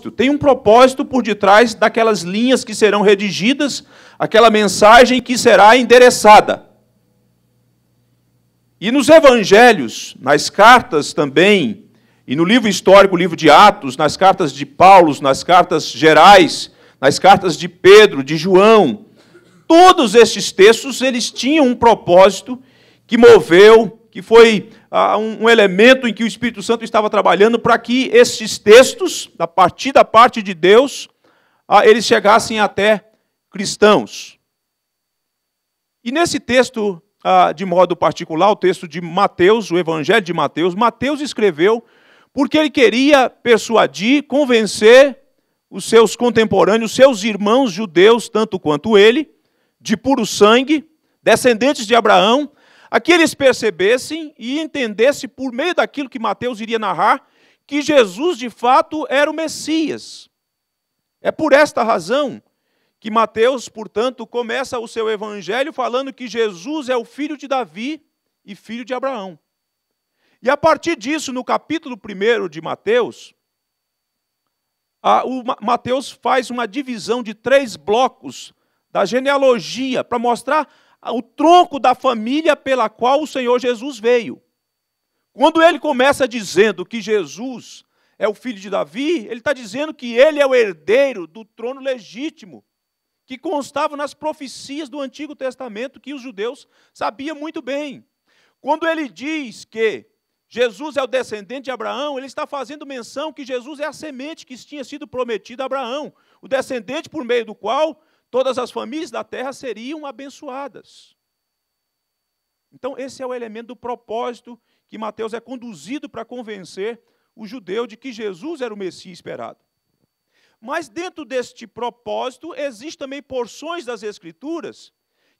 propósito, tem um propósito por detrás daquelas linhas que serão redigidas, aquela mensagem que será endereçada. E nos evangelhos, nas cartas também, e no livro histórico, o livro de Atos, nas cartas de Paulo, nas cartas gerais, nas cartas de Pedro, de João, todos estes textos eles tinham um propósito que moveu, que foi um elemento em que o Espírito Santo estava trabalhando para que esses textos, a partir da parte de Deus, eles chegassem até cristãos. E nesse texto, de modo particular, o texto de Mateus, o Evangelho de Mateus, Mateus escreveu porque ele queria persuadir, convencer os seus contemporâneos, seus irmãos judeus, tanto quanto ele, de puro sangue, descendentes de Abraão, aqui eles percebessem e entendessem, por meio daquilo que Mateus iria narrar, que Jesus de fato era o Messias. É por esta razão que Mateus, portanto, começa o seu evangelho falando que Jesus é o filho de Davi e filho de Abraão. E a partir disso, no capítulo 1 de Mateus, a, o Mateus faz uma divisão de três blocos da genealogia para mostrar o tronco da família pela qual o Senhor Jesus veio. Quando ele começa dizendo que Jesus é o filho de Davi, ele está dizendo que ele é o herdeiro do trono legítimo, que constava nas profecias do Antigo Testamento que os judeus sabiam muito bem. Quando ele diz que Jesus é o descendente de Abraão, ele está fazendo menção que Jesus é a semente que tinha sido prometida a Abraão, o descendente por meio do qual todas as famílias da terra seriam abençoadas. Então, esse é o elemento do propósito que Mateus é conduzido para convencer o judeu de que Jesus era o Messias esperado. Mas dentro deste propósito, existem também porções das Escrituras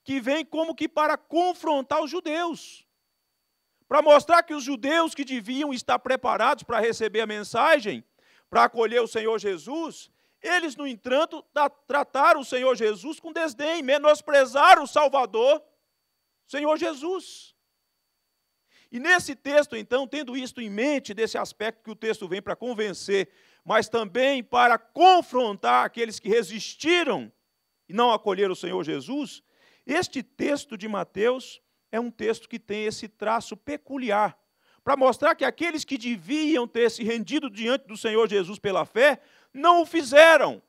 que vêm como que para confrontar os judeus. Para mostrar que os judeus que deviam estar preparados para receber a mensagem, para acolher o Senhor Jesus, eles, no entanto, trataram o Senhor Jesus com desdém, menosprezaram o Salvador, Senhor Jesus. E nesse texto, então, tendo isto em mente, desse aspecto que o texto vem para convencer, mas também para confrontar aqueles que resistiram e não acolheram o Senhor Jesus, este texto de Mateus é um texto que tem esse traço peculiar para mostrar que aqueles que deviam ter se rendido diante do Senhor Jesus pela fé, não o fizeram.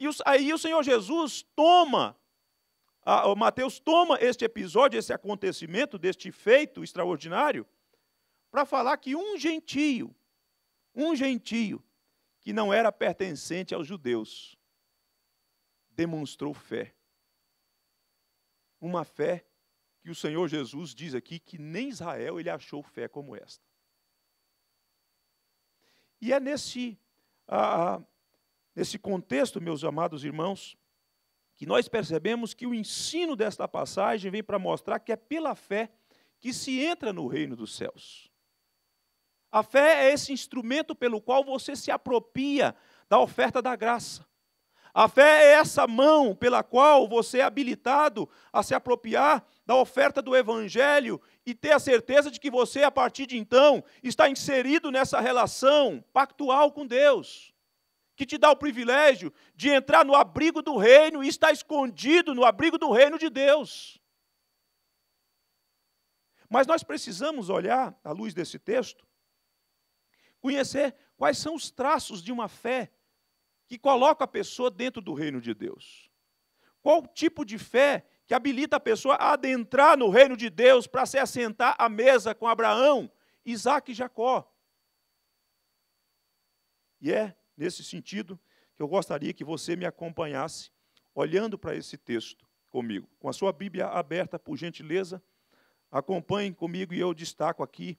E aí o Senhor Jesus toma, o Mateus toma este episódio, esse acontecimento, deste feito extraordinário, para falar que um gentio, um gentio, que não era pertencente aos judeus, demonstrou fé. Uma fé que o Senhor Jesus diz aqui que nem Israel ele achou fé como esta. E é nesse, ah, nesse contexto, meus amados irmãos, que nós percebemos que o ensino desta passagem vem para mostrar que é pela fé que se entra no reino dos céus. A fé é esse instrumento pelo qual você se apropria da oferta da graça. A fé é essa mão pela qual você é habilitado a se apropriar da oferta do Evangelho e ter a certeza de que você, a partir de então, está inserido nessa relação pactual com Deus, que te dá o privilégio de entrar no abrigo do reino e estar escondido no abrigo do reino de Deus. Mas nós precisamos olhar, à luz desse texto, conhecer quais são os traços de uma fé que coloca a pessoa dentro do reino de Deus? Qual tipo de fé que habilita a pessoa a adentrar no reino de Deus para se assentar à mesa com Abraão, Isaac e Jacó? E é nesse sentido que eu gostaria que você me acompanhasse olhando para esse texto comigo. Com a sua Bíblia aberta, por gentileza, acompanhe comigo e eu destaco aqui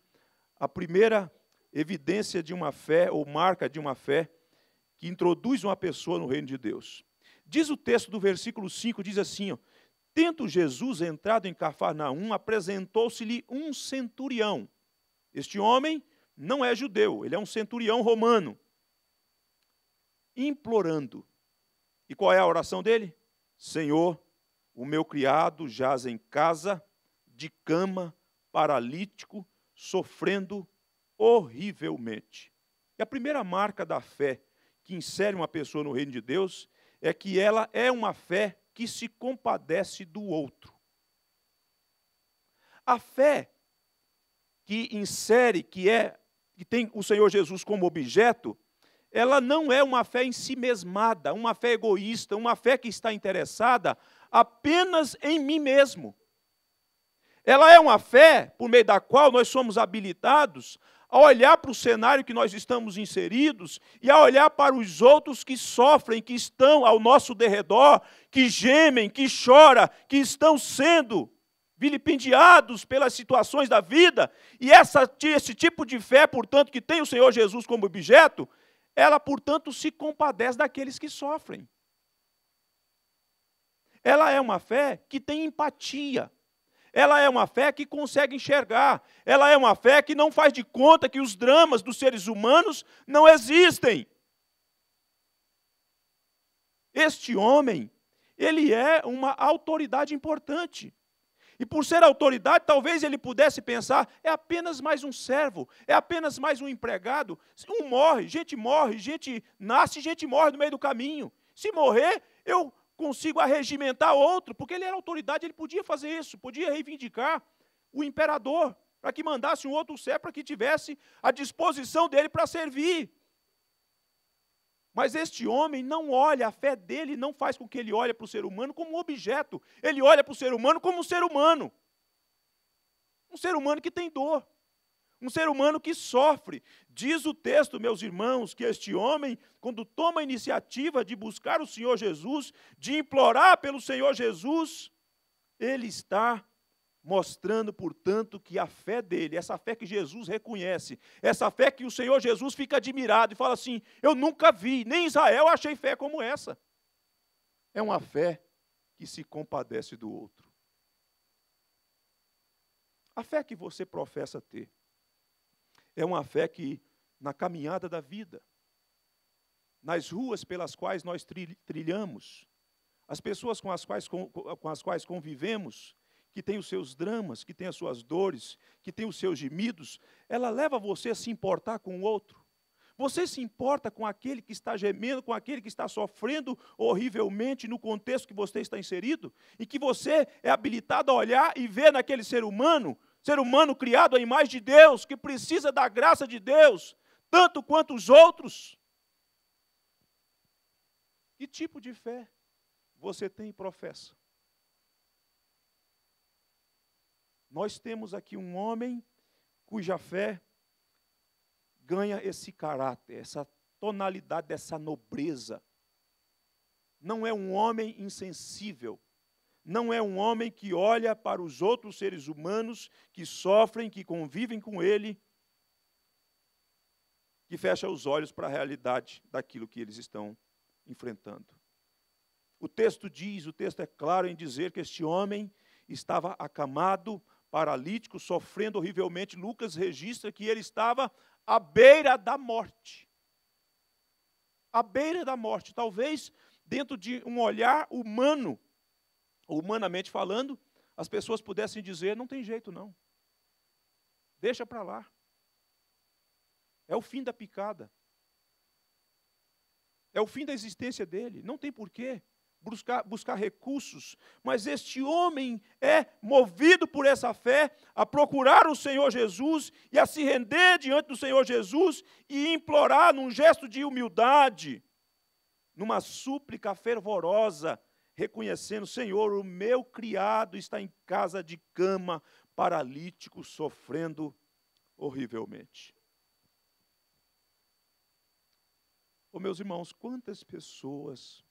a primeira evidência de uma fé ou marca de uma fé que introduz uma pessoa no reino de Deus. Diz o texto do versículo 5, diz assim, ó, Tendo Jesus entrado em Cafarnaum, apresentou-se-lhe um centurião. Este homem não é judeu, ele é um centurião romano. Implorando. E qual é a oração dele? Senhor, o meu criado jaz em casa, de cama, paralítico, sofrendo horrivelmente. E a primeira marca da fé que insere uma pessoa no reino de Deus é que ela é uma fé que se compadece do outro. A fé que insere, que é que tem o Senhor Jesus como objeto, ela não é uma fé em si mesmada, uma fé egoísta, uma fé que está interessada apenas em mim mesmo. Ela é uma fé por meio da qual nós somos habilitados a olhar para o cenário que nós estamos inseridos e a olhar para os outros que sofrem, que estão ao nosso derredor, que gemem, que choram, que estão sendo vilipendiados pelas situações da vida, e essa, esse tipo de fé, portanto, que tem o Senhor Jesus como objeto, ela, portanto, se compadece daqueles que sofrem. Ela é uma fé que tem empatia ela é uma fé que consegue enxergar. Ela é uma fé que não faz de conta que os dramas dos seres humanos não existem. Este homem, ele é uma autoridade importante. E por ser autoridade, talvez ele pudesse pensar: é apenas mais um servo, é apenas mais um empregado. Um morre, gente morre, gente nasce, gente morre no meio do caminho. Se morrer, eu consigo arregimentar outro, porque ele era autoridade, ele podia fazer isso, podia reivindicar o imperador para que mandasse um outro ser para que tivesse a disposição dele para servir. Mas este homem não olha, a fé dele não faz com que ele olhe para o ser humano como um objeto, ele olha para o ser humano como um ser humano. Um ser humano que tem dor, um ser humano que sofre. Diz o texto, meus irmãos, que este homem, quando toma a iniciativa de buscar o Senhor Jesus, de implorar pelo Senhor Jesus, ele está mostrando, portanto, que a fé dele, essa fé que Jesus reconhece, essa fé que o Senhor Jesus fica admirado e fala assim: Eu nunca vi, nem em Israel achei fé como essa. É uma fé que se compadece do outro. A fé que você professa ter é uma fé que, na caminhada da vida, nas ruas pelas quais nós trilhamos, as pessoas com as, quais, com as quais convivemos, que têm os seus dramas, que têm as suas dores, que têm os seus gemidos, ela leva você a se importar com o outro. Você se importa com aquele que está gemendo, com aquele que está sofrendo horrivelmente no contexto que você está inserido? E que você é habilitado a olhar e ver naquele ser humano ser humano criado à imagem de Deus, que precisa da graça de Deus, tanto quanto os outros. Que tipo de fé você tem e professa? Nós temos aqui um homem cuja fé ganha esse caráter, essa tonalidade, essa nobreza. Não é um homem insensível, não é um homem que olha para os outros seres humanos que sofrem, que convivem com ele, que fecha os olhos para a realidade daquilo que eles estão enfrentando. O texto diz, o texto é claro em dizer que este homem estava acamado, paralítico, sofrendo horrivelmente. Lucas registra que ele estava à beira da morte. À beira da morte, talvez dentro de um olhar humano, humanamente falando, as pessoas pudessem dizer: não tem jeito não. Deixa para lá. É o fim da picada. É o fim da existência dele. Não tem porquê buscar, buscar recursos. Mas este homem é movido por essa fé a procurar o Senhor Jesus e a se render diante do Senhor Jesus e implorar num gesto de humildade, numa súplica fervorosa reconhecendo: Senhor, o meu criado está em casa de cama, paralítico, sofrendo horrivelmente. Oh, meus irmãos, quantas pessoas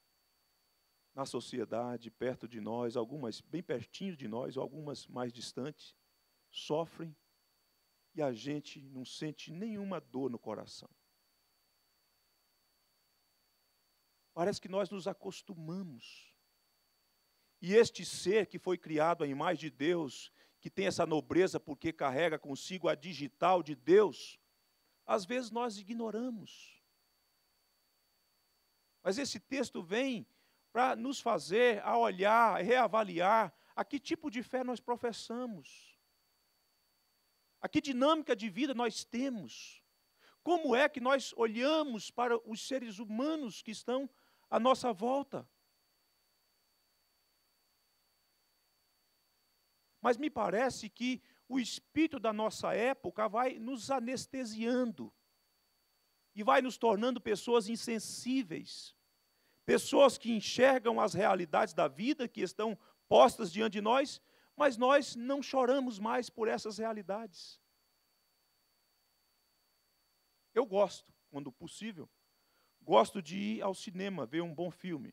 na sociedade, perto de nós, algumas bem pertinho de nós, algumas mais distantes, sofrem e a gente não sente nenhuma dor no coração. Parece que nós nos acostumamos e este ser que foi criado à imagem de Deus, que tem essa nobreza porque carrega consigo a digital de Deus, às vezes nós ignoramos. Mas esse texto vem para nos fazer a olhar, reavaliar a que tipo de fé nós professamos. A que dinâmica de vida nós temos? Como é que nós olhamos para os seres humanos que estão à nossa volta? Mas me parece que o espírito da nossa época vai nos anestesiando e vai nos tornando pessoas insensíveis, pessoas que enxergam as realidades da vida que estão postas diante de nós, mas nós não choramos mais por essas realidades. Eu gosto, quando possível, gosto de ir ao cinema ver um bom filme.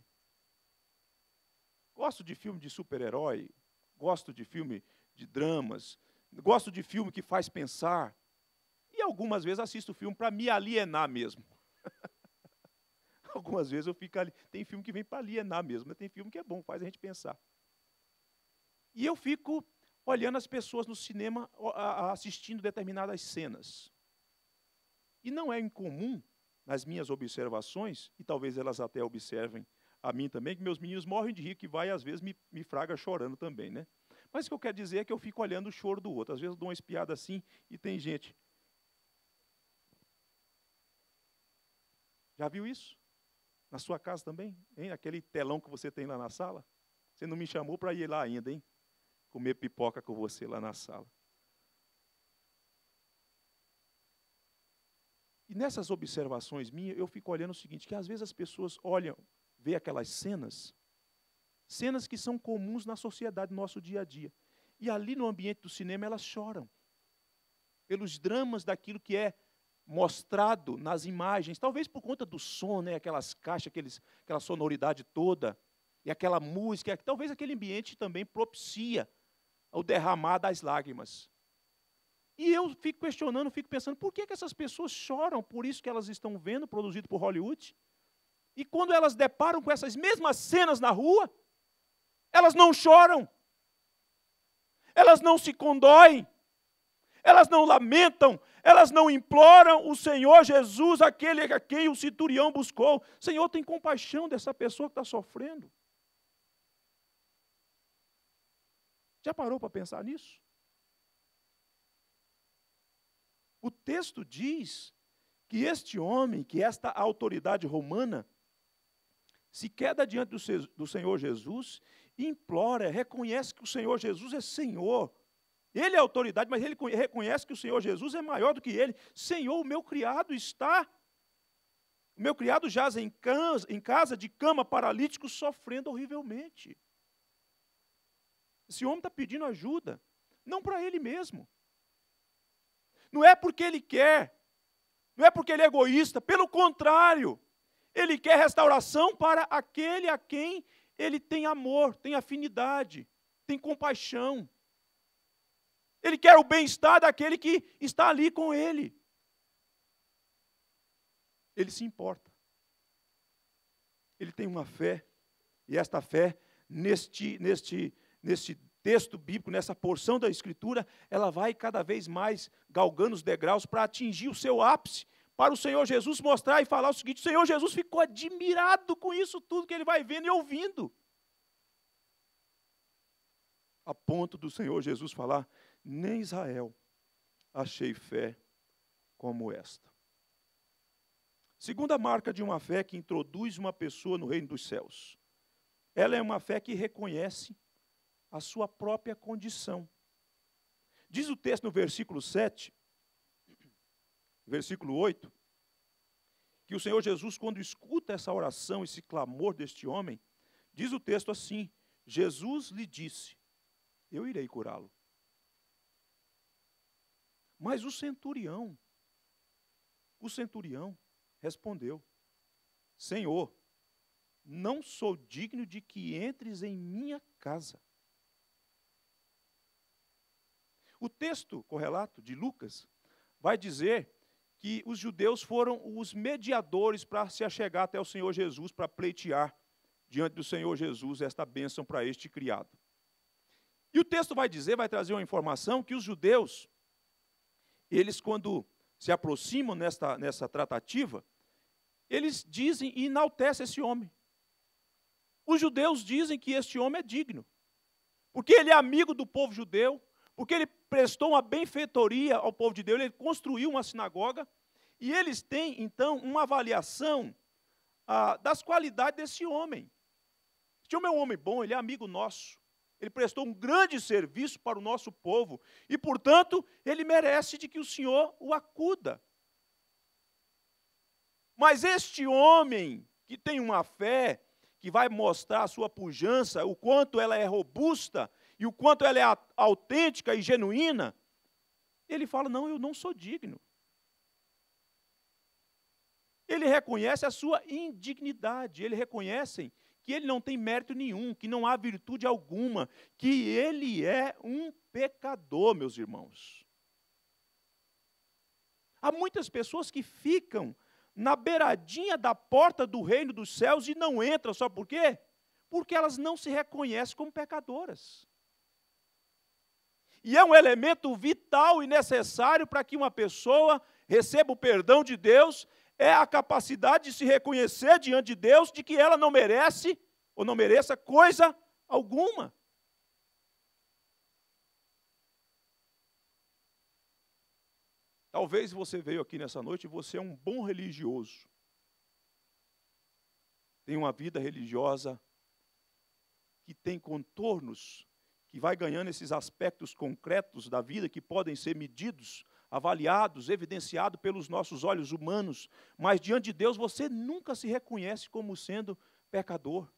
Gosto de filme de super-herói, Gosto de filme de dramas, gosto de filme que faz pensar. E algumas vezes assisto filme para me alienar mesmo. algumas vezes eu fico ali. Tem filme que vem para alienar mesmo, mas tem filme que é bom, faz a gente pensar. E eu fico olhando as pessoas no cinema assistindo determinadas cenas. E não é incomum, nas minhas observações, e talvez elas até observem a mim também, que meus meninos morrem de rir, que vai às vezes me, me fraga chorando também, né? Mas o que eu quero dizer é que eu fico olhando o choro do outro. Às vezes eu dou uma espiada assim e tem gente. Já viu isso? Na sua casa também? Hein? Aquele telão que você tem lá na sala? Você não me chamou para ir lá ainda, hein? Comer pipoca com você lá na sala. E nessas observações minhas, eu fico olhando o seguinte, que às vezes as pessoas olham vê aquelas cenas, cenas que são comuns na sociedade, no nosso dia a dia. E ali no ambiente do cinema elas choram pelos dramas daquilo que é mostrado nas imagens, talvez por conta do som, né, aquelas caixas, aqueles, aquela sonoridade toda, e aquela música, talvez aquele ambiente também propicia o derramar das lágrimas. E eu fico questionando, fico pensando, por que, que essas pessoas choram por isso que elas estão vendo produzido por Hollywood? E quando elas deparam com essas mesmas cenas na rua, elas não choram, elas não se condoem, elas não lamentam, elas não imploram o Senhor Jesus, aquele a quem o centurião buscou. Senhor, tem compaixão dessa pessoa que está sofrendo. Já parou para pensar nisso? O texto diz que este homem, que esta autoridade romana, se queda diante do, do Senhor Jesus, implora, reconhece que o Senhor Jesus é Senhor. Ele é autoridade, mas ele reconhece que o Senhor Jesus é maior do que ele. Senhor, o meu criado está. O meu criado jaz em casa, em casa de cama, paralítico, sofrendo horrivelmente. Esse homem está pedindo ajuda, não para ele mesmo. Não é porque ele quer, não é porque ele é egoísta, pelo contrário, ele quer restauração para aquele a quem ele tem amor, tem afinidade, tem compaixão. Ele quer o bem-estar daquele que está ali com ele. Ele se importa. Ele tem uma fé, e esta fé, neste, neste, neste texto bíblico, nessa porção da Escritura, ela vai cada vez mais galgando os degraus para atingir o seu ápice, para o Senhor Jesus mostrar e falar o seguinte: o Senhor Jesus ficou admirado com isso tudo que ele vai vendo e ouvindo. A ponto do Senhor Jesus falar: nem Israel achei fé como esta. Segunda marca de uma fé que introduz uma pessoa no reino dos céus. Ela é uma fé que reconhece a sua própria condição. Diz o texto no versículo 7 versículo 8, que o Senhor Jesus, quando escuta essa oração, esse clamor deste homem, diz o texto assim: Jesus lhe disse: Eu irei curá-lo. Mas o centurião, o centurião respondeu: Senhor, não sou digno de que entres em minha casa. O texto correlato de Lucas vai dizer que os judeus foram os mediadores para se achegar até o Senhor Jesus, para pleitear diante do Senhor Jesus esta bênção para este criado. E o texto vai dizer, vai trazer uma informação que os judeus, eles quando se aproximam nesta, nessa tratativa, eles dizem e enaltecem esse homem. Os judeus dizem que este homem é digno, porque ele é amigo do povo judeu, porque ele prestou uma benfeitoria ao povo de Deus, ele construiu uma sinagoga, e eles têm, então, uma avaliação ah, das qualidades desse homem. Este homem é um homem bom, ele é amigo nosso, ele prestou um grande serviço para o nosso povo, e, portanto, ele merece de que o Senhor o acuda. Mas este homem que tem uma fé, que vai mostrar a sua pujança, o quanto ela é robusta, e o quanto ela é autêntica e genuína, ele fala: Não, eu não sou digno. Ele reconhece a sua indignidade, ele reconhece que ele não tem mérito nenhum, que não há virtude alguma, que ele é um pecador, meus irmãos. Há muitas pessoas que ficam na beiradinha da porta do reino dos céus e não entram, só por quê? Porque elas não se reconhecem como pecadoras e é um elemento vital e necessário para que uma pessoa receba o perdão de Deus, é a capacidade de se reconhecer diante de Deus de que ela não merece ou não mereça coisa alguma. Talvez você veio aqui nessa noite e você é um bom religioso. Tem uma vida religiosa que tem contornos e vai ganhando esses aspectos concretos da vida que podem ser medidos, avaliados, evidenciados pelos nossos olhos humanos, mas diante de Deus você nunca se reconhece como sendo pecador.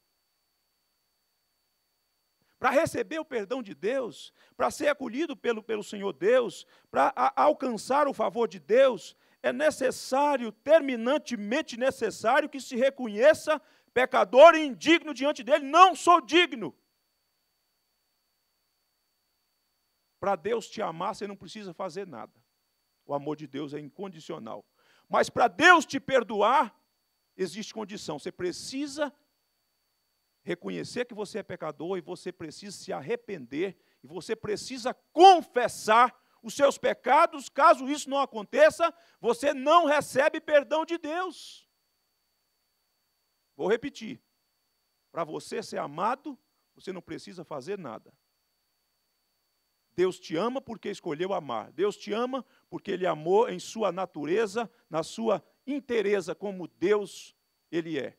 Para receber o perdão de Deus, para ser acolhido pelo, pelo Senhor Deus, para alcançar o favor de Deus, é necessário, terminantemente necessário, que se reconheça pecador e indigno diante dele. Não sou digno. Para Deus te amar, você não precisa fazer nada. O amor de Deus é incondicional. Mas para Deus te perdoar, existe condição. Você precisa reconhecer que você é pecador e você precisa se arrepender e você precisa confessar os seus pecados. Caso isso não aconteça, você não recebe perdão de Deus. Vou repetir. Para você ser amado, você não precisa fazer nada. Deus te ama porque escolheu amar. Deus te ama porque ele amou em sua natureza, na sua inteireza como Deus ele é.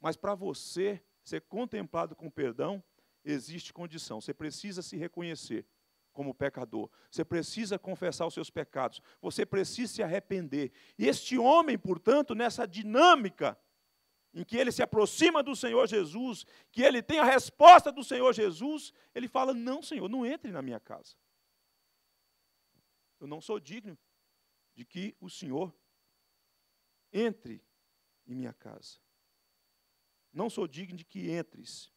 Mas para você ser contemplado com perdão, existe condição. Você precisa se reconhecer como pecador. Você precisa confessar os seus pecados. Você precisa se arrepender. E este homem, portanto, nessa dinâmica em que ele se aproxima do Senhor Jesus, que ele tem a resposta do Senhor Jesus, ele fala: Não, Senhor, não entre na minha casa. Eu não sou digno de que o Senhor entre em minha casa. Não sou digno de que entres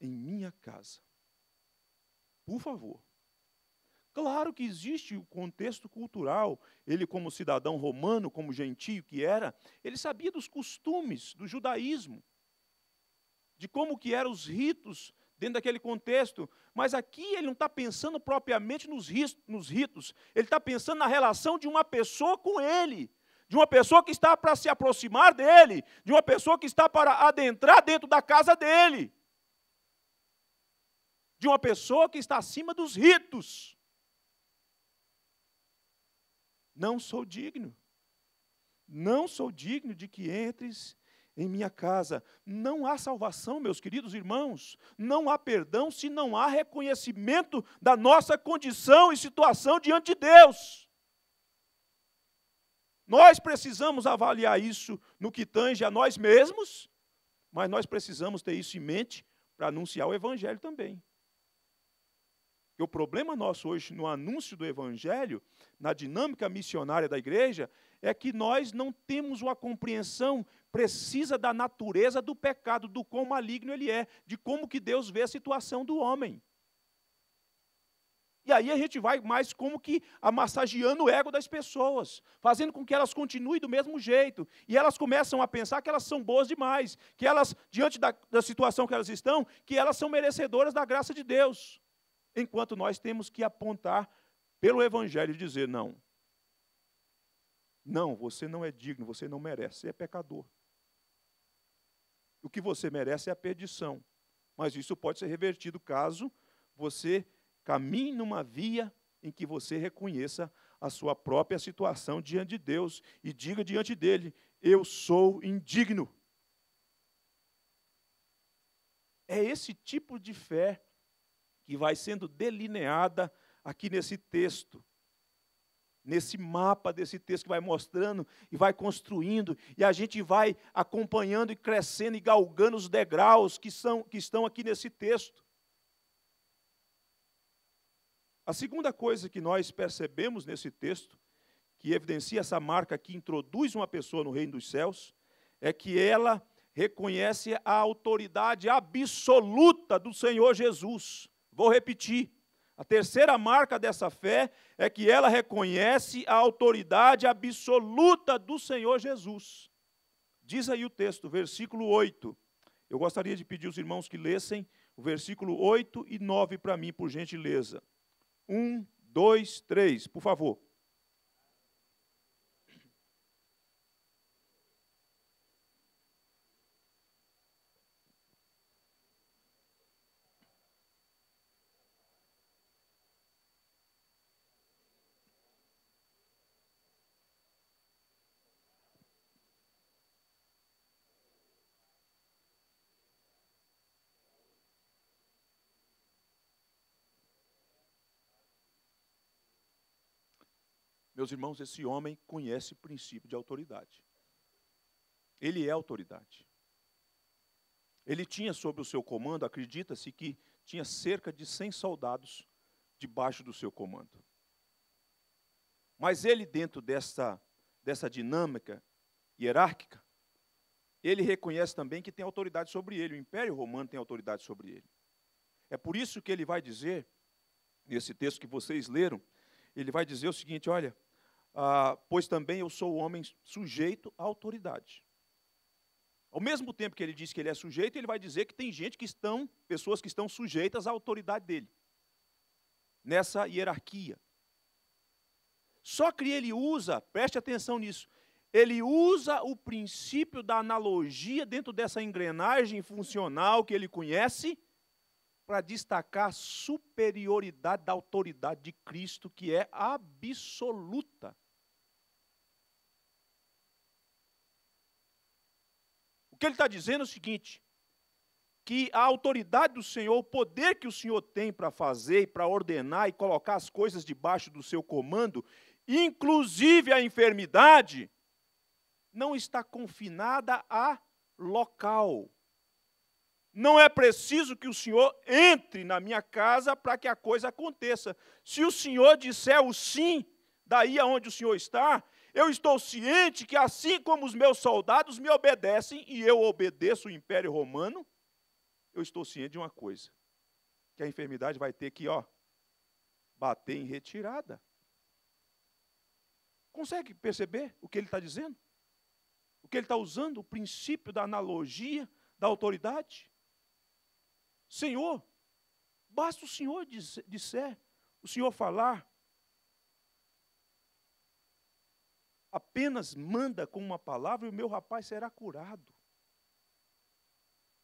em minha casa. Por favor, Claro que existe o contexto cultural. Ele, como cidadão romano, como gentio que era, ele sabia dos costumes do judaísmo, de como que eram os ritos dentro daquele contexto. Mas aqui ele não está pensando propriamente nos ritos, ele está pensando na relação de uma pessoa com ele, de uma pessoa que está para se aproximar dele, de uma pessoa que está para adentrar dentro da casa dele. De uma pessoa que está acima dos ritos. Não sou digno. Não sou digno de que entres em minha casa. Não há salvação, meus queridos irmãos. Não há perdão se não há reconhecimento da nossa condição e situação diante de Deus. Nós precisamos avaliar isso no que tange a nós mesmos, mas nós precisamos ter isso em mente para anunciar o Evangelho também. Porque o problema nosso hoje no anúncio do Evangelho, na dinâmica missionária da igreja, é que nós não temos uma compreensão precisa da natureza do pecado, do quão maligno ele é, de como que Deus vê a situação do homem. E aí a gente vai mais como que amassageando o ego das pessoas, fazendo com que elas continuem do mesmo jeito. E elas começam a pensar que elas são boas demais, que elas, diante da, da situação que elas estão, que elas são merecedoras da graça de Deus enquanto nós temos que apontar pelo Evangelho e dizer: não. Não, você não é digno, você não merece, você é pecador. O que você merece é a perdição. Mas isso pode ser revertido caso você caminhe numa via em que você reconheça a sua própria situação diante de Deus e diga diante dele: Eu sou indigno. É esse tipo de fé que vai sendo delineada aqui nesse texto, nesse mapa desse texto que vai mostrando e vai construindo, e a gente vai acompanhando e crescendo e galgando os degraus que, são, que estão aqui nesse texto. A segunda coisa que nós percebemos nesse texto, que evidencia essa marca que introduz uma pessoa no reino dos céus, é que ela reconhece a autoridade absoluta do Senhor Jesus. Vou repetir. A terceira marca dessa fé é que ela reconhece a autoridade absoluta do Senhor Jesus. Diz aí o texto, versículo 8. Eu gostaria de pedir os irmãos que lessem o versículo 8 e 9 para mim, por gentileza. 1, 2, 3, por favor. Meus irmãos, esse homem conhece o princípio de autoridade. Ele é autoridade. Ele tinha sob o seu comando, acredita-se que tinha cerca de 100 soldados debaixo do seu comando. Mas ele, dentro dessa, dessa dinâmica hierárquica, ele reconhece também que tem autoridade sobre ele, o Império Romano tem autoridade sobre ele. É por isso que ele vai dizer, nesse texto que vocês leram, ele vai dizer o seguinte: olha, ah, pois também eu sou homem sujeito à autoridade. Ao mesmo tempo que ele diz que ele é sujeito, ele vai dizer que tem gente que estão, pessoas que estão sujeitas à autoridade dele, nessa hierarquia. Só que ele usa, preste atenção nisso, ele usa o princípio da analogia dentro dessa engrenagem funcional que ele conhece para destacar a superioridade da autoridade de Cristo, que é absoluta. que ele está dizendo é o seguinte: que a autoridade do Senhor, o poder que o Senhor tem para fazer e para ordenar e colocar as coisas debaixo do seu comando, inclusive a enfermidade, não está confinada a local. Não é preciso que o Senhor entre na minha casa para que a coisa aconteça. Se o Senhor disser o sim, daí aonde o Senhor está, eu estou ciente que, assim como os meus soldados me obedecem e eu obedeço o Império Romano, eu estou ciente de uma coisa: que a enfermidade vai ter que, ó, bater em retirada. Consegue perceber o que ele está dizendo? O que ele está usando? O princípio da analogia da autoridade? Senhor, basta o Senhor disser, o Senhor falar, apenas manda com uma palavra e o meu rapaz será curado.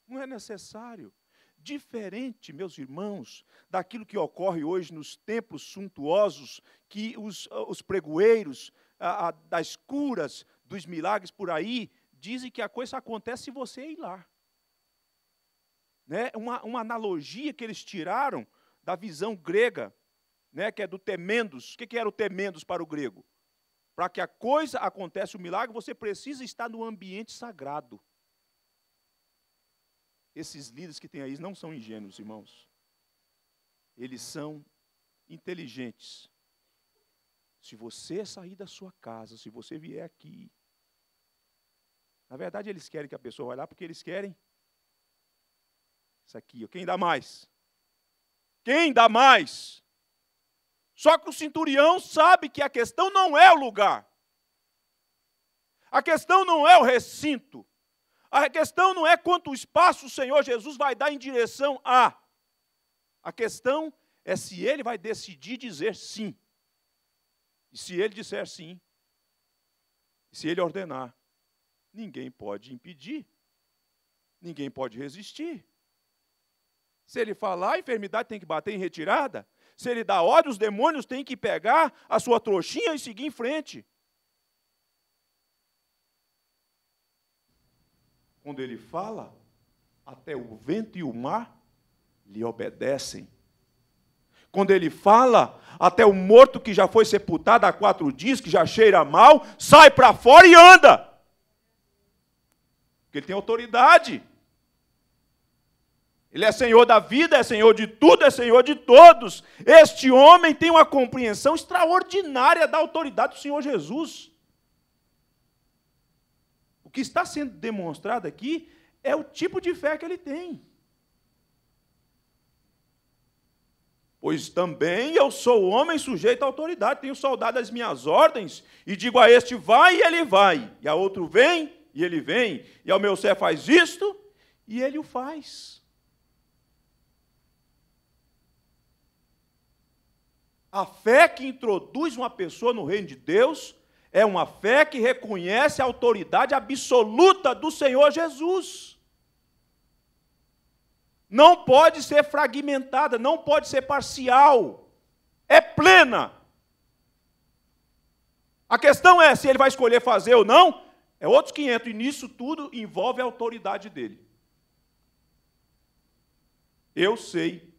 Não é necessário. Diferente, meus irmãos, daquilo que ocorre hoje nos templos suntuosos, que os, os pregoeiros a, a, das curas, dos milagres por aí, dizem que a coisa acontece se você ir lá. Né? Uma, uma analogia que eles tiraram da visão grega, né? que é do temendos. O que, que era o temendos para o grego? Para que a coisa aconteça, o milagre, você precisa estar no ambiente sagrado. Esses líderes que tem aí não são ingênuos, irmãos. Eles são inteligentes. Se você sair da sua casa, se você vier aqui, na verdade eles querem que a pessoa vá lá porque eles querem isso aqui. Quem dá mais? Quem dá mais? Só que o centurião sabe que a questão não é o lugar. A questão não é o recinto. A questão não é quanto espaço o Senhor Jesus vai dar em direção a. A questão é se ele vai decidir dizer sim. E se ele disser sim, se ele ordenar, ninguém pode impedir, ninguém pode resistir. Se ele falar, a enfermidade tem que bater em retirada, se ele dá ordem, os demônios têm que pegar a sua trouxinha e seguir em frente. Quando ele fala, até o vento e o mar lhe obedecem. Quando ele fala, até o morto que já foi sepultado há quatro dias, que já cheira mal, sai para fora e anda. Porque ele tem autoridade. Ele é senhor da vida, é senhor de tudo, é senhor de todos. Este homem tem uma compreensão extraordinária da autoridade do Senhor Jesus. O que está sendo demonstrado aqui é o tipo de fé que ele tem. Pois também eu sou homem sujeito à autoridade, tenho soldado às minhas ordens, e digo a este vai e ele vai, e a outro vem e ele vem, e ao meu ser faz isto e ele o faz. A fé que introduz uma pessoa no reino de Deus é uma fé que reconhece a autoridade absoluta do Senhor Jesus. Não pode ser fragmentada, não pode ser parcial. É plena. A questão é se ele vai escolher fazer ou não, é outros 500, e nisso tudo envolve a autoridade dele. Eu sei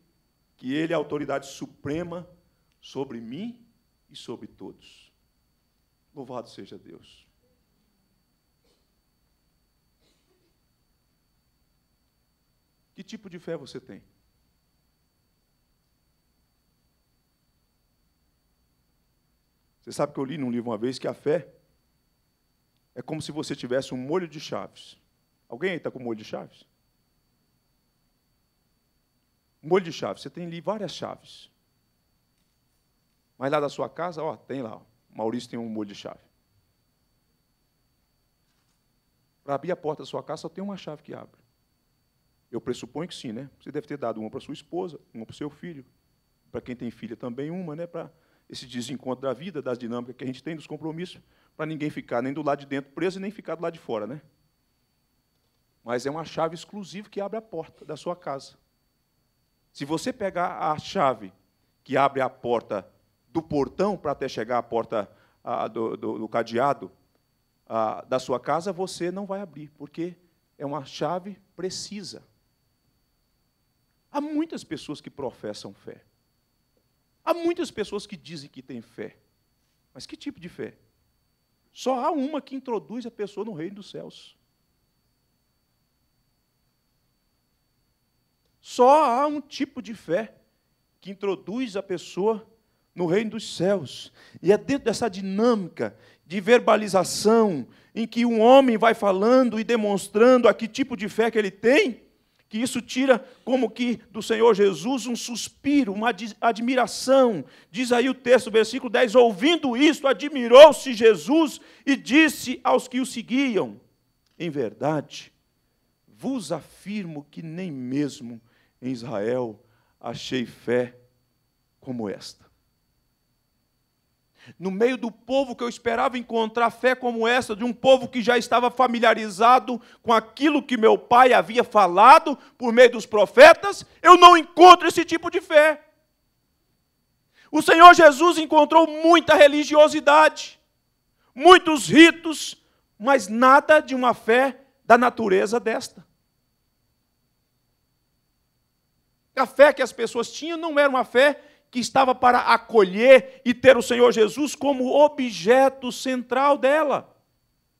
que ele é a autoridade suprema sobre mim e sobre todos. Louvado seja Deus. Que tipo de fé você tem? Você sabe que eu li num livro uma vez que a fé é como se você tivesse um molho de chaves. Alguém aí está com molho de chaves? Molho de chaves. Você tem ali várias chaves. Mas lá da sua casa, ó, tem lá. Ó, Maurício tem um molho de chave. Para abrir a porta da sua casa, só tem uma chave que abre. Eu pressuponho que sim, né? Você deve ter dado uma para sua esposa, uma para o seu filho. Para quem tem filha também uma, né? Para esse desencontro da vida, das dinâmicas que a gente tem, dos compromissos, para ninguém ficar nem do lado de dentro preso e nem ficar do lado de fora, né? Mas é uma chave exclusiva que abre a porta da sua casa. Se você pegar a chave que abre a porta do portão para até chegar à porta do, do, do, cadeado da sua casa, você não vai abrir, porque é uma chave precisa. Há muitas pessoas que professam fé. Há muitas pessoas que dizem que têm fé. Mas que tipo de fé? Só há uma que introduz a pessoa no reino dos céus. Só há um tipo de fé que introduz a pessoa no reino dos céus. E é dentro dessa dinâmica de verbalização, em que um homem vai falando e demonstrando a que tipo de fé que ele tem, que isso tira como que do Senhor Jesus um suspiro, uma admiração. Diz aí o texto, versículo 10: Ouvindo isto, admirou-se Jesus e disse aos que o seguiam: Em verdade, vos afirmo que nem mesmo em Israel achei fé como esta. No meio do povo que eu esperava encontrar fé como essa, de um povo que já estava familiarizado com aquilo que meu pai havia falado por meio dos profetas, eu não encontro esse tipo de fé. O Senhor Jesus encontrou muita religiosidade, muitos ritos, mas nada de uma fé da natureza desta. A fé que as pessoas tinham não era uma fé que estava para acolher e ter o Senhor Jesus como objeto central dela.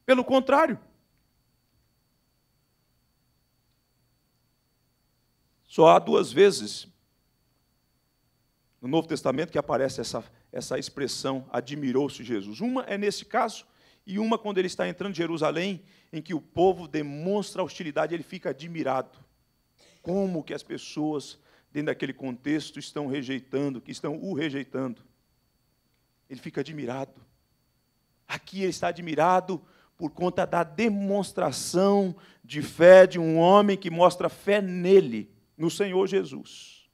Pelo contrário. Só há duas vezes no Novo Testamento que aparece essa, essa expressão, admirou-se Jesus. Uma é nesse caso, e uma quando ele está entrando em Jerusalém, em que o povo demonstra hostilidade, ele fica admirado. Como que as pessoas dentro daquele contexto, estão rejeitando, que estão o rejeitando. Ele fica admirado. Aqui ele está admirado por conta da demonstração de fé de um homem que mostra fé nele, no Senhor Jesus.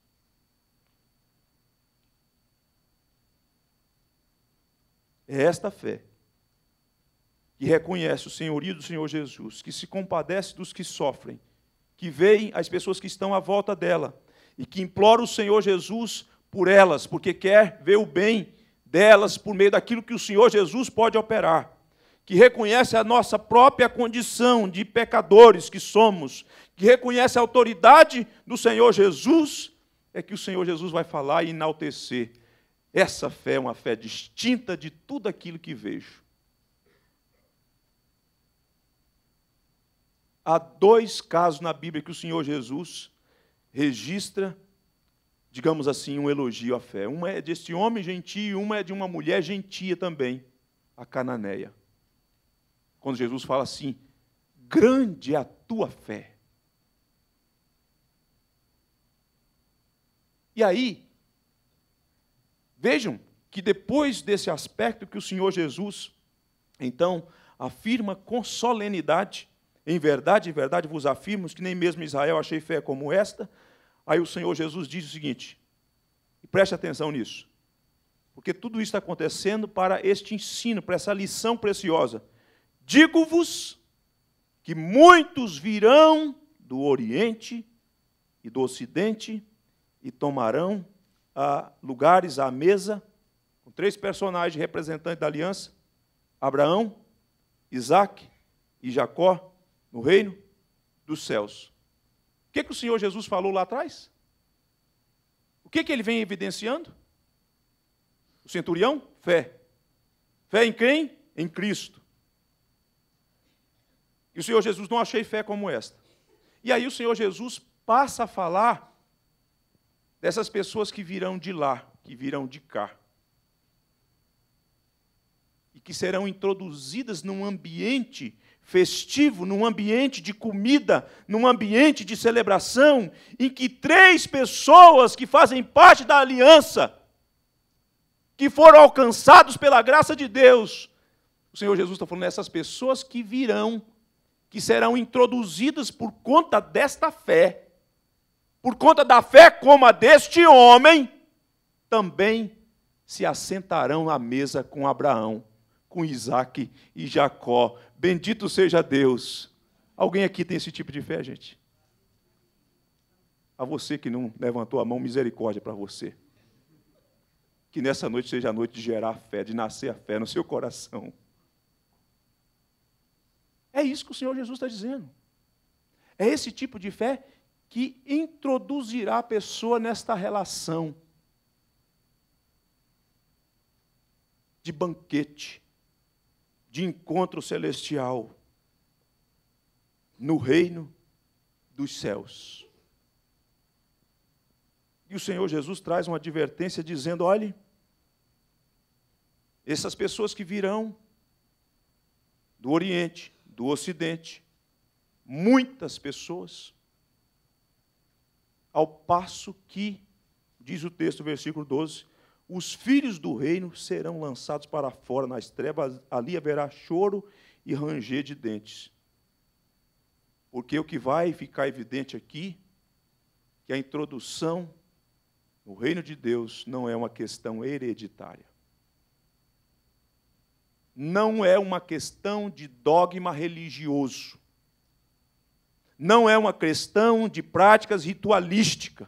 É esta fé que reconhece o senhorio do Senhor Jesus, que se compadece dos que sofrem, que veem as pessoas que estão à volta dela e que implora o Senhor Jesus por elas, porque quer ver o bem delas por meio daquilo que o Senhor Jesus pode operar. Que reconhece a nossa própria condição de pecadores que somos, que reconhece a autoridade do Senhor Jesus, é que o Senhor Jesus vai falar e enaltecer. Essa fé é uma fé distinta de tudo aquilo que vejo. Há dois casos na Bíblia que o Senhor Jesus registra, digamos assim, um elogio à fé. Uma é deste homem gentio, uma é de uma mulher gentia também, a cananeia. Quando Jesus fala assim: grande é a tua fé. E aí, vejam que depois desse aspecto que o Senhor Jesus, então, afirma com solenidade, em verdade, em verdade vos afirmo que nem mesmo Israel achei fé como esta, Aí o Senhor Jesus diz o seguinte, e preste atenção nisso, porque tudo isso está acontecendo para este ensino, para essa lição preciosa. Digo-vos que muitos virão do Oriente e do Ocidente e tomarão ah, lugares à mesa com três personagens representantes da aliança: Abraão, Isaac e Jacó, no reino dos céus que, que o Senhor Jesus falou lá atrás? O que, que ele vem evidenciando? O centurião? Fé. Fé em quem? Em Cristo. E o Senhor Jesus não achei fé como esta. E aí o Senhor Jesus passa a falar dessas pessoas que virão de lá, que virão de cá. E que serão introduzidas num ambiente festivo, num ambiente de comida, num ambiente de celebração, em que três pessoas que fazem parte da aliança, que foram alcançados pela graça de Deus, o Senhor Jesus está falando essas pessoas que virão, que serão introduzidas por conta desta fé, por conta da fé como a deste homem, também se assentarão à mesa com Abraão, com Isaac e Jacó Bendito seja Deus. Alguém aqui tem esse tipo de fé, gente? A você que não levantou a mão, misericórdia para você. Que nessa noite seja a noite de gerar fé, de nascer a fé no seu coração. É isso que o Senhor Jesus está dizendo. É esse tipo de fé que introduzirá a pessoa nesta relação de banquete de encontro celestial no reino dos céus. E o Senhor Jesus traz uma advertência dizendo: olhe, essas pessoas que virão do Oriente, do Ocidente, muitas pessoas, ao passo que, diz o texto, versículo 12, os filhos do reino serão lançados para fora nas trevas, ali haverá choro e ranger de dentes. Porque o que vai ficar evidente aqui, que a introdução no reino de Deus não é uma questão hereditária. Não é uma questão de dogma religioso. Não é uma questão de práticas ritualísticas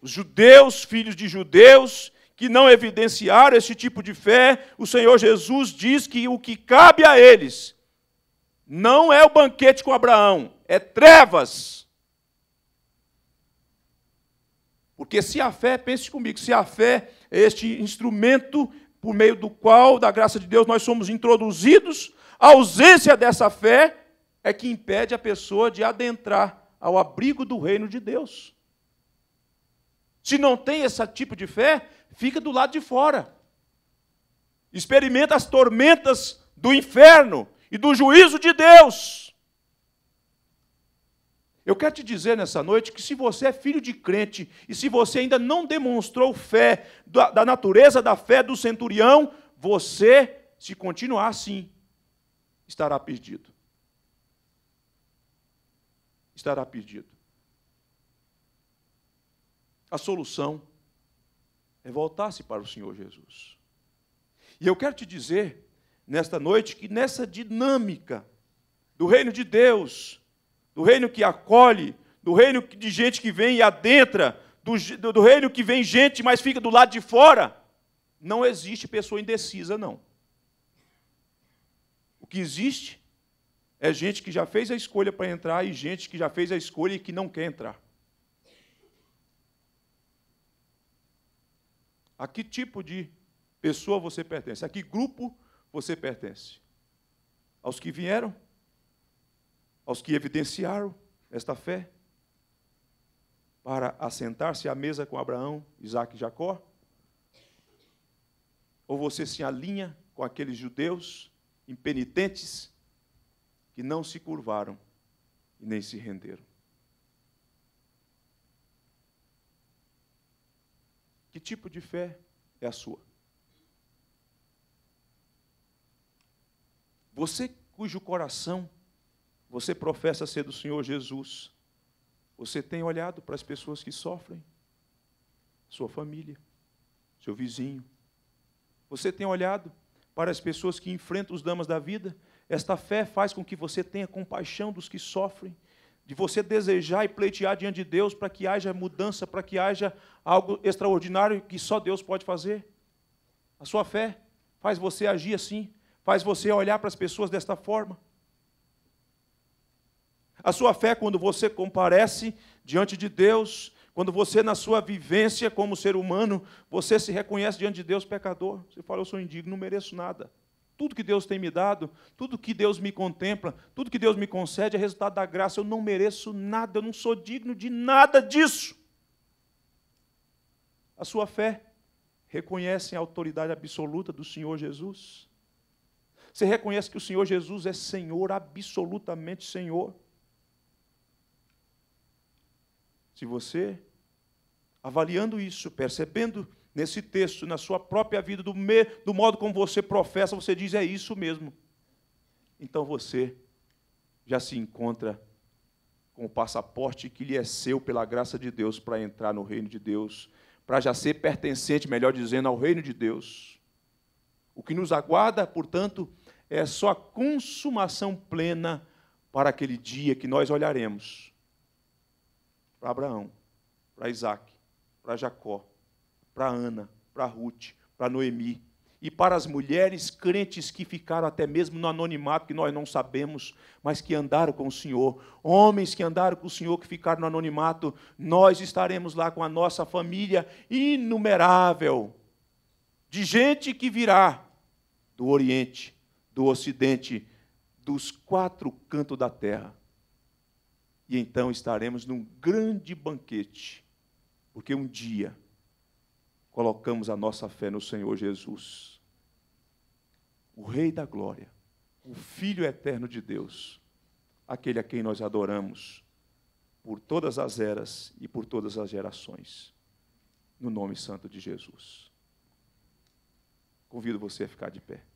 Os judeus, filhos de judeus, que não evidenciaram esse tipo de fé, o Senhor Jesus diz que o que cabe a eles não é o banquete com Abraão, é trevas. Porque se a fé, pense comigo, se a fé é este instrumento por meio do qual, da graça de Deus, nós somos introduzidos, a ausência dessa fé é que impede a pessoa de adentrar ao abrigo do reino de Deus. Se não tem esse tipo de fé, fica do lado de fora. Experimenta as tormentas do inferno e do juízo de Deus. Eu quero te dizer nessa noite que se você é filho de crente e se você ainda não demonstrou fé da, da natureza da fé do centurião, você, se continuar assim, estará perdido. Estará perdido. A solução é voltar-se para o Senhor Jesus. E eu quero te dizer, nesta noite, que nessa dinâmica do reino de Deus, do reino que acolhe, do reino de gente que vem e adentra, do, do, reino que vem gente, mas fica do lado de fora, não existe pessoa indecisa, não. O que existe é gente que já fez a escolha para entrar e gente que já fez a escolha e que não quer entrar. A que tipo de pessoa você pertence? A que grupo você pertence? Aos que vieram? Aos que evidenciaram esta fé? Para assentar-se à mesa com Abraão, Isaac e Jacó? Ou você se alinha com aqueles judeus impenitentes que não se curvaram e nem se renderam? Que tipo de fé é a sua? Você cujo coração você professa ser do Senhor Jesus, você tem olhado para as pessoas que sofrem? Sua família, seu vizinho. Você tem olhado para as pessoas que enfrentam os damas da vida? Esta fé faz com que você tenha compaixão dos que sofrem de você desejar e pleitear diante de Deus para que haja mudança, para que haja algo extraordinário que só Deus pode fazer. A sua fé faz você agir assim, faz você olhar para as pessoas desta forma. A sua fé, quando você comparece diante de Deus, quando você, na sua vivência como ser humano, você se reconhece diante de Deus pecador. Você fala, eu sou indigno, não mereço nada. Tudo que Deus tem me dado, tudo que Deus me contempla, tudo que Deus me concede é resultado da graça. Eu não mereço nada, eu não sou digno de nada disso. A sua fé reconhece a autoridade absoluta do Senhor Jesus? Você reconhece que o Senhor Jesus é Senhor, absolutamente Senhor? Se você, avaliando isso, percebendo nesse texto, na sua própria vida, do, me, do modo como você professa, você diz: é isso mesmo. Então você já se encontra com o passaporte que lhe é seu pela graça de Deus para entrar no reino de Deus, para já ser pertencente, melhor dizendo, ao reino de Deus. O que nos aguarda, portanto, é só a consumação plena para aquele dia que nós olharemos para Abraão, para Isaac, para Jacó, para Ana, para Ruth, para Noemi e para as mulheres crentes que ficaram até mesmo no anonimato, que nós não sabemos, mas que andaram com o Senhor, homens que andaram com o Senhor, que ficaram no anonimato, nós estaremos lá com a nossa família inumerável de gente que virá do Oriente, do Ocidente, dos quatro cantos da terra. E então estaremos num grande banquete, porque um dia colocamos a nossa fé no Senhor Jesus, o Rei da Glória, o Filho eterno de Deus, aquele a quem nós adoramos por todas as eras e por todas as gerações, no nome santo de Jesus. Convido você a ficar de pé.